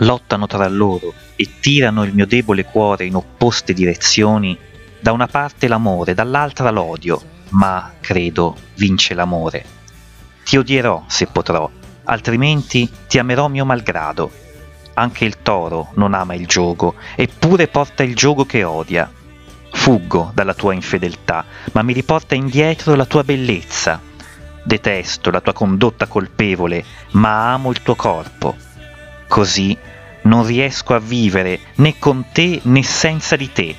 lottano tra loro e tirano il mio debole cuore in opposte direzioni, da una parte l'amore, dall'altra l'odio, ma credo vince l'amore. Ti odierò se potrò, altrimenti ti amerò mio malgrado. Anche il toro non ama il gioco, eppure porta il gioco che odia. Fuggo dalla tua infedeltà, ma mi riporta indietro la tua bellezza. Detesto la tua condotta colpevole, ma amo il tuo corpo. Così non riesco a vivere né con te né senza di te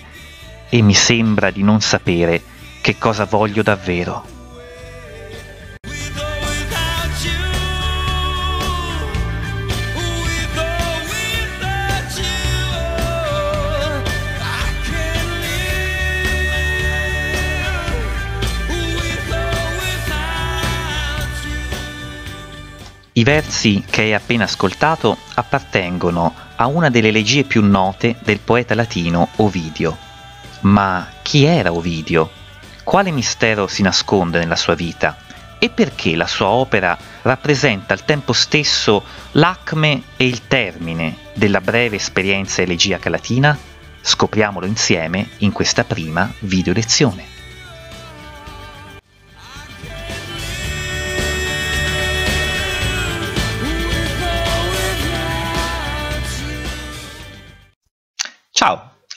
e mi sembra di non sapere che cosa voglio davvero. I versi che hai appena ascoltato appartengono a una delle elegie più note del poeta latino Ovidio. Ma chi era Ovidio? Quale mistero si nasconde nella sua vita? E perché la sua opera rappresenta al tempo stesso l'acme e il termine della breve esperienza elegiaca latina? Scopriamolo insieme in questa prima video lezione.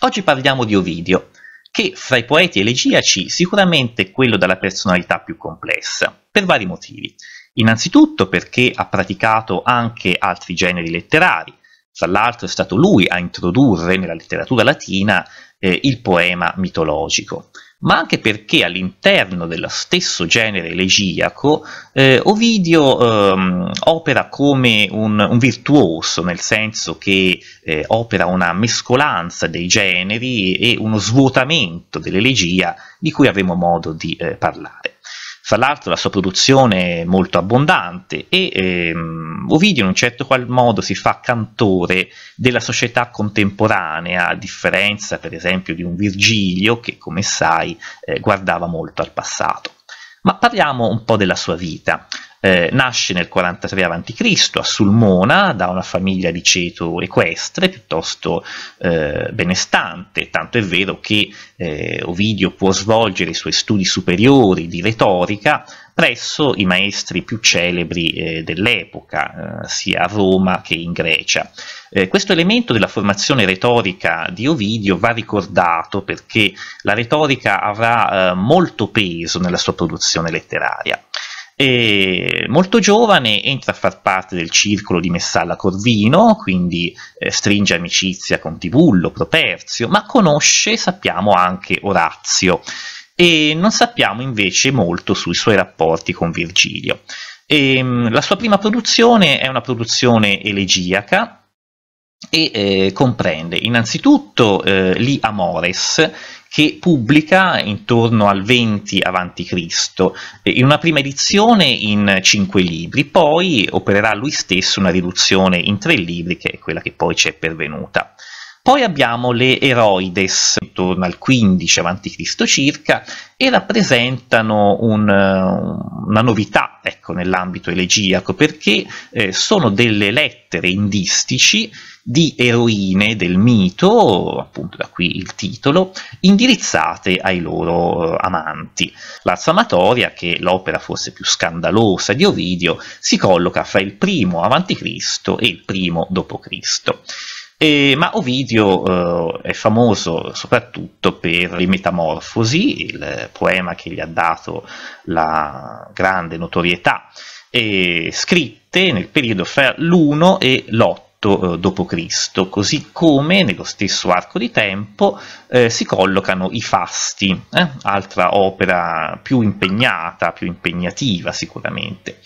Oggi parliamo di Ovidio, che fra i poeti elegiaci sicuramente è quello dalla personalità più complessa, per vari motivi. Innanzitutto perché ha praticato anche altri generi letterari, tra l'altro è stato lui a introdurre nella letteratura latina eh, il poema mitologico ma anche perché all'interno dello stesso genere elegiaco eh, Ovidio ehm, opera come un, un, virtuoso, nel senso che eh, opera una mescolanza dei generi e uno svuotamento dell'elegia di cui avremo modo di eh, parlare fra l'altro la sua produzione è molto abbondante e ehm, Ovidio in un certo qual modo si fa cantore della società contemporanea, a differenza per esempio di un Virgilio che come sai eh, guardava molto al passato. Ma parliamo un po' della sua vita. Eh, nasce nel 43 a.C. a Sulmona da una famiglia di ceto equestre piuttosto eh, benestante, tanto è vero che eh, Ovidio può svolgere i suoi studi superiori di retorica presso i maestri più celebri eh, dell'epoca, eh, sia a Roma che in Grecia. Eh, questo elemento della formazione retorica di Ovidio va ricordato perché la retorica avrà eh, molto peso nella sua produzione letteraria. E molto giovane entra a far parte del circolo di Messalla Corvino, quindi eh, stringe amicizia con Tibullo, Properzio, ma conosce, sappiamo, anche Orazio e non sappiamo invece molto sui suoi rapporti con Virgilio. E, ehm, la sua prima produzione è una produzione elegiaca e eh, comprende innanzitutto eh, gli Amores che pubblica intorno al 20 avanti Cristo eh, in una prima edizione in cinque libri, poi opererà lui stesso una riduzione in tre libri che è quella che poi ci è pervenuta. Poi abbiamo le Eroides, intorno al 15 avanti Cristo circa, e rappresentano un, eh, una novità ecco, nell'ambito elegiaco, perché eh, sono delle lettere indistici di eroine del mito, appunto da qui il titolo, indirizzate ai loro eh, amanti. La Samatoria, che è l'opera forse più scandalosa di Ovidio, si colloca fra il primo avanti Cristo e il primo dopo Cristo. E, ma Ovidio eh, è famoso soprattutto per le Metamorfosi, il poema che gli ha dato la grande notorietà, scritte nel periodo fra l'1 e l'8 eh, d.C., così come nello stesso arco di tempo eh, si collocano i Fasti, eh, altra opera più impegnata, più impegnativa sicuramente.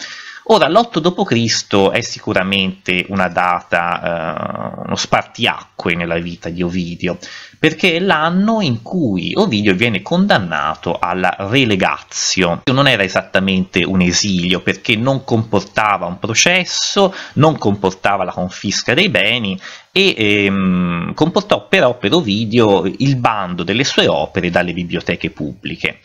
Ora, l'8 d.C. è sicuramente una data, eh, uno spartiacque nella vita di Ovidio, perché è l'anno in cui Ovidio viene condannato alla relegatio. Non era esattamente un esilio, perché non comportava un processo, non comportava la confisca dei beni, e ehm, comportò però per Ovidio il bando delle sue opere dalle biblioteche pubbliche.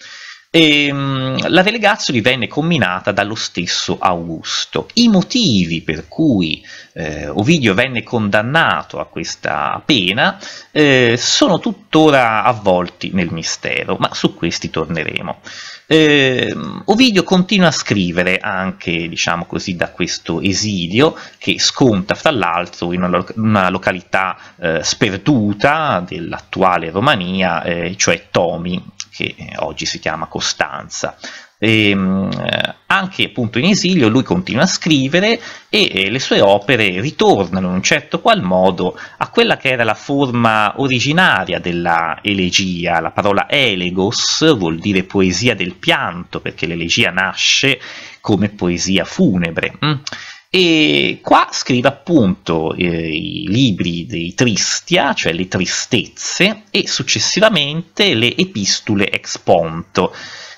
E, ehm, la Velegazzoli venne comminata dallo stesso Augusto. I motivi per cui eh, Ovidio venne condannato a questa pena eh, sono tuttora avvolti nel mistero, ma su questi torneremo. Eh, Ovidio continua a scrivere anche, diciamo così, da questo esilio che sconta fra l'altro in una, lo una località eh, sperduta dell'attuale Romania, eh, cioè Tomi, che eh, oggi si chiama Costanza. E, ehm, eh, anche appunto in esilio lui continua a scrivere e eh, le sue opere ritornano in un certo qual modo a quella che era la forma originaria della elegia, la parola elegos vuol dire poesia del pianto perché l'elegia nasce come poesia funebre mm? E qua scrive appunto eh, i libri dei Tristia, cioè le tristezze, e successivamente le epistole ex Ponto,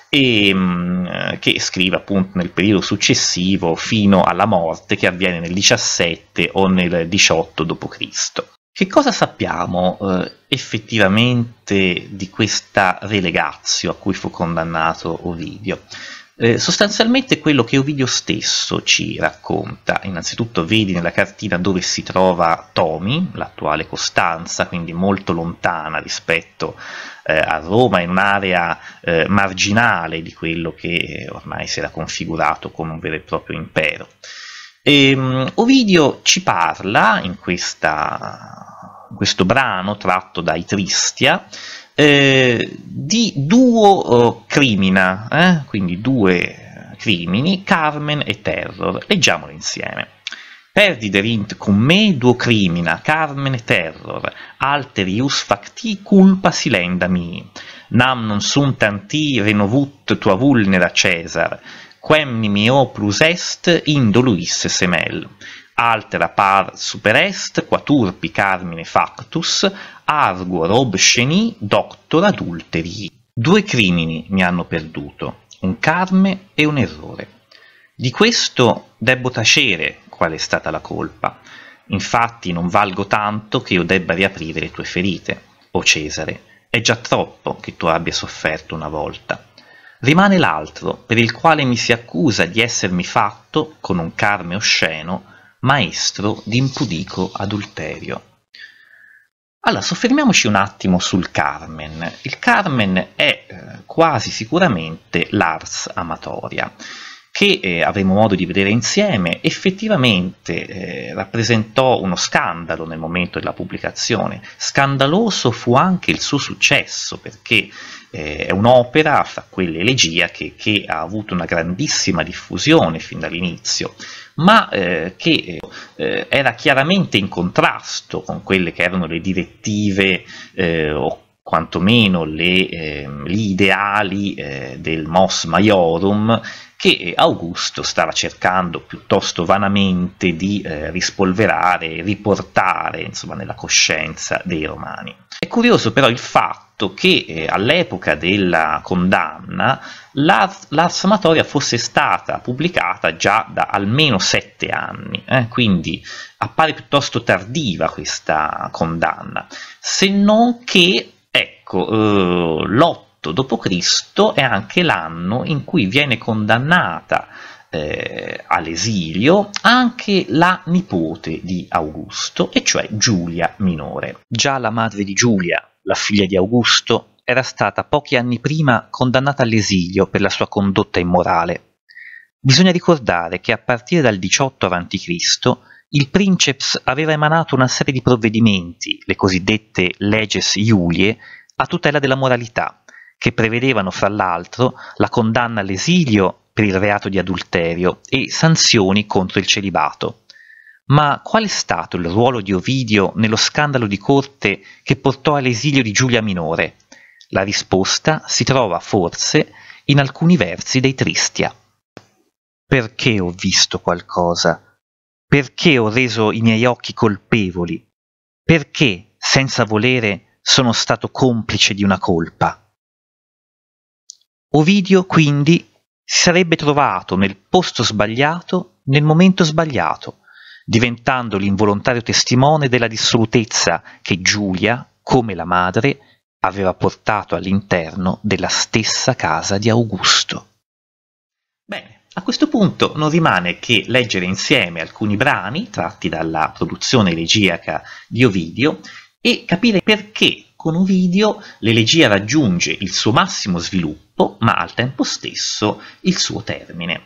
e, ehm, mh, che scrive appunto nel periodo successivo fino alla morte che avviene nel 17 o nel 18 d.C. Che cosa sappiamo eh, effettivamente di questa relegazio a cui fu condannato Ovidio? Eh, sostanzialmente quello che Ovidio stesso ci racconta, innanzitutto vedi nella cartina dove si trova Tomi, l'attuale Costanza, quindi molto lontana rispetto eh, a Roma, in un'area eh, marginale di quello che ormai si era configurato come un vero e proprio impero. E, um, Ovidio ci parla in questa questo brano tratto dai Tristia eh, di duo oh, crimina, eh? quindi due crimini, Carmen e Terror. Leggiamolo insieme. Perdi Perdiderint cum me duo crimina, Carmen e Terror, alterius facti culpa silenda mi. Nam non sunt anti renovut tua vulnera Cesar, quem nimio plus est indoluisse semel altera par super est, quaturpi carmine factus, arguor obsceni doctor adulteri. Due crimini mi hanno perduto, un carme e un errore. Di questo debbo tacere qual è stata la colpa. Infatti non valgo tanto che io debba riaprire le tue ferite. O Cesare, è già troppo che tu abbia sofferto una volta. Rimane l'altro, per il quale mi si accusa di essermi fatto, con un carme osceno, maestro di impudico adulterio. Allora, soffermiamoci un attimo sul Carmen. Il Carmen è eh, quasi sicuramente l'ars amatoria, che eh, avremo modo di vedere insieme, effettivamente eh, rappresentò uno scandalo nel momento della pubblicazione. Scandaloso fu anche il suo successo, perché eh, è un'opera, fra quelle elegiache, che ha avuto una grandissima diffusione fin dall'inizio ma eh, che eh, era chiaramente in contrasto con quelle che erano le direttive eh, o quantomeno le, ehm, gli ideali eh, del Mos Maiorum che Augusto stava cercando piuttosto vanamente di eh, rispolverare, riportare insomma, nella coscienza dei romani. È curioso però il fatto fatto che eh, all'epoca della condanna la, la sommatoria fosse stata pubblicata già da almeno sette anni, eh, quindi appare piuttosto tardiva questa condanna, se non che ecco, eh, l'8 d.C. è anche l'anno in cui viene condannata eh, all'esilio anche la nipote di Augusto, e cioè Giulia Minore. Già la madre di Giulia la figlia di Augusto, era stata pochi anni prima condannata all'esilio per la sua condotta immorale. Bisogna ricordare che a partire dal 18 a.C. il princeps aveva emanato una serie di provvedimenti, le cosiddette leges iulie, a tutela della moralità, che prevedevano fra l'altro la condanna all'esilio per il reato di adulterio e sanzioni contro il celibato. Ma qual è stato il ruolo di Ovidio nello scandalo di corte che portò all'esilio di Giulia Minore? La risposta si trova forse in alcuni versi dei Tristia. Perché ho visto qualcosa? Perché ho reso i miei occhi colpevoli? Perché, senza volere, sono stato complice di una colpa? Ovidio quindi si sarebbe trovato nel posto sbagliato nel momento sbagliato diventando l'involontario testimone della dissolutezza che Giulia, come la madre, aveva portato all'interno della stessa casa di Augusto. Bene, a questo punto non rimane che leggere insieme alcuni brani tratti dalla produzione elegiaca di Ovidio e capire perché con Ovidio l'elegia raggiunge il suo massimo sviluppo, ma al tempo stesso il suo termine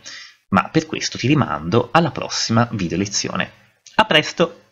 ma per questo ti rimando alla prossima video lezione. A presto!